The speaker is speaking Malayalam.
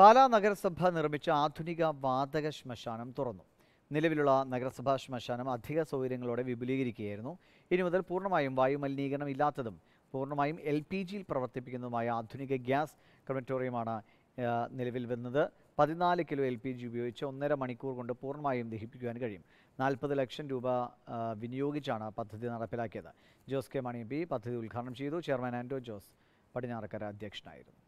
പാലാ നഗരസഭ നിർമ്മിച്ച ആധുനിക വാതക ശ്മശാനം തുറന്നു നിലവിലുള്ള നഗരസഭാ ശ്മശാനം അധിക സൗകര്യങ്ങളോടെ വിപുലീകരിക്കുകയായിരുന്നു ഇനി മുതൽ പൂർണ്ണമായും വായുമലിനീകരണം ഇല്ലാത്തതും പൂർണ്ണമായും എൽ പി ജിയിൽ പ്രവർത്തിപ്പിക്കുന്നതുമായ ആധുനിക ഗ്യാസ് ക്രമറ്റോറിയമാണ് നിലവിൽ വന്നത് പതിനാല് കിലോ എൽ പി ജി ഉപയോഗിച്ച് ഒന്നര മണിക്കൂർ കൊണ്ട് പൂർണ്ണമായും ദഹിപ്പിക്കുവാൻ കഴിയും നാൽപ്പത് ലക്ഷം രൂപ വിനിയോഗിച്ചാണ് പദ്ധതി നടപ്പിലാക്കിയത് ജോസ് കെ മണി പി പദ്ധതി ഉദ്ഘാടനം ചെയ്തു ചെയർമാൻ ആൻഡോ ജോസ് പടിഞ്ഞാറക്കര അധ്യക്ഷനായിരുന്നു